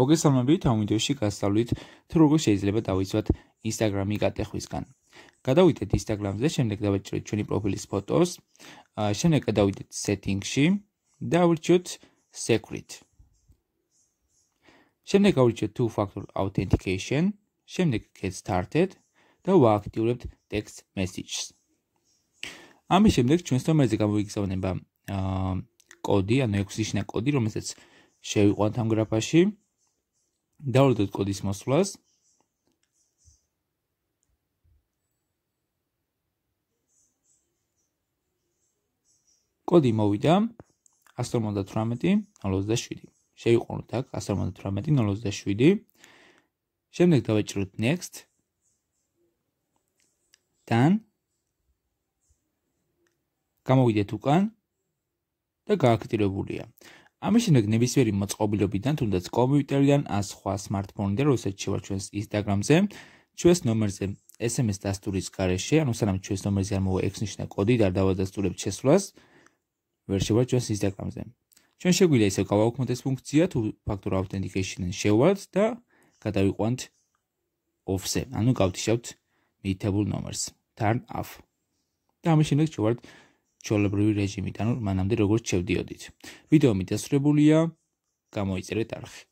მოგესალმებით ამიდეში გასწავლით თუ როგორ შეიძლება დავიცვათ ინსტაგრამი გატეხვისგან გადავიდეთ ინსტაგრამზე შემდეგ დავაჭრეთ ჩვენი პროფილის ფოტოს შემდეგ გადავიდეთ სეტინგში და ვირჩიოთ secret შემდეგ გავირჩიოთ two factor authentication შემდეგ get started და ვააქტიურებთ text message-ს ამის შემდეგ ჩვენს თომაზე გამოიგზავნება კოდი ანუ ექვსიშნა კოდი რომელსაც შევიყვანთ ამ გრაფაში დავუდოთ კოდის მოსვლას. კოდი მოვიდა 158.07. შეიყვანოთ აქ 158.07. შემდეგ დავაჭიროთ next. დან გამოვიდეთ უკან და გააქტივებულია. ამის შემდეგ ნებისმიერი მოწყობილობიდან თუნდაც კომპიუტერიდან ან სხვა smartphone-დან როდესაც შევა ჩვენს Instagram-ზე, ჩვენს ნომერზე SMS დასტურის გარეშე, ანუ სანამ ჩვენს ნომერზე არ მოვა X ნიშნა კოდი და არ დავადასტურებთ შესვლას, ვერ შევა ჩვენს Instagram-ზე. ჩვენ შეგვიძლია ისევ გავაუქმოთ ეს ფუნქცია თუ factor authentication-ს შევვალთ და გადავიყვანთ off-ზე, ანუ გავთიშავთ მითითებულ ნომერს, turn off. და ამის შემდეგ შევარდეთ ჩოლებრივი რეჟიმით, ანუ მანამდე როგორც შევდიოდით. ვიდეო მიდასრულებულია, გამოიწერეთ არხი.